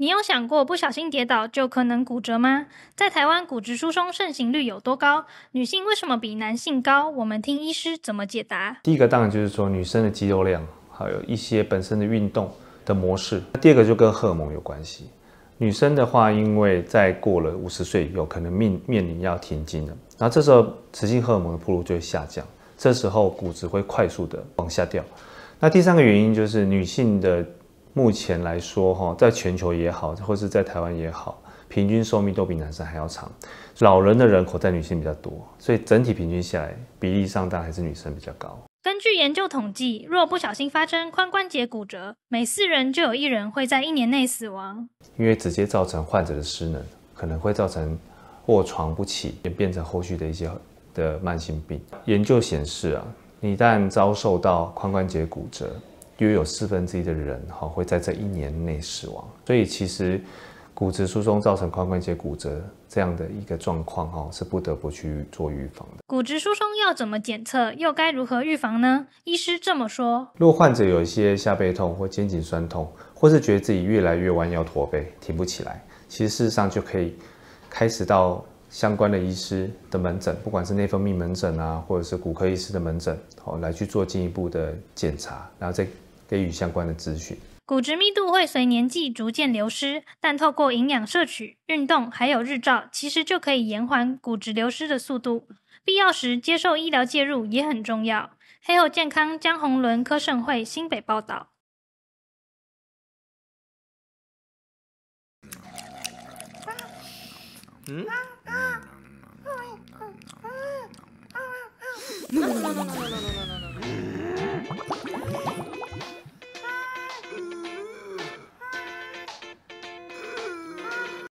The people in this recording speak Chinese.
你有想过不小心跌倒就可能骨折吗？在台湾，骨质疏松盛行率有多高？女性为什么比男性高？我们听医师怎么解答？第一个当然就是说女生的肌肉量，还有一些本身的运动的模式。第二个就跟荷尔蒙有关系。女生的话，因为在过了五十岁有可能面面临要停经了，那这时候雌性荷尔蒙的铺路就会下降，这时候骨质会快速的往下掉。那第三个原因就是女性的。目前来说，哈，在全球也好，或是在台湾也好，平均寿命都比男生还要长。老人的人口在女性比较多，所以整体平均下来，比例上大还是女生比较高。根据研究统计，若不小心发生髋关节骨折，每四人就有一人会在一年内死亡。因为直接造成患者的失能，可能会造成卧床不起，也变成后续的一些的慢性病。研究显示啊，一旦遭受到髋关节骨折，约有四分之一的人哈会在这一年内死亡，所以其实骨质疏松造成髋关节骨折这样的一个状况哈是不得不去做预防的。骨质疏松要怎么检测，又该如何预防呢？医师这么说：，若患者有一些下背痛或肩颈酸痛，或是觉得自己越来越弯腰驼背，挺不起来，其实事实上就可以开始到相关的医师的门诊，不管是内分泌门诊啊，或者是骨科医师的门诊，哦来去做进一步的检查，然后再。给予相关的咨询。骨质密度会随年纪逐渐流失，但透过营养摄取、运动，还有日照，其实就可以延缓骨质流失的速度。必要时接受医疗介入也很重要。黑后健康，江宏伦、科盛会新北报道。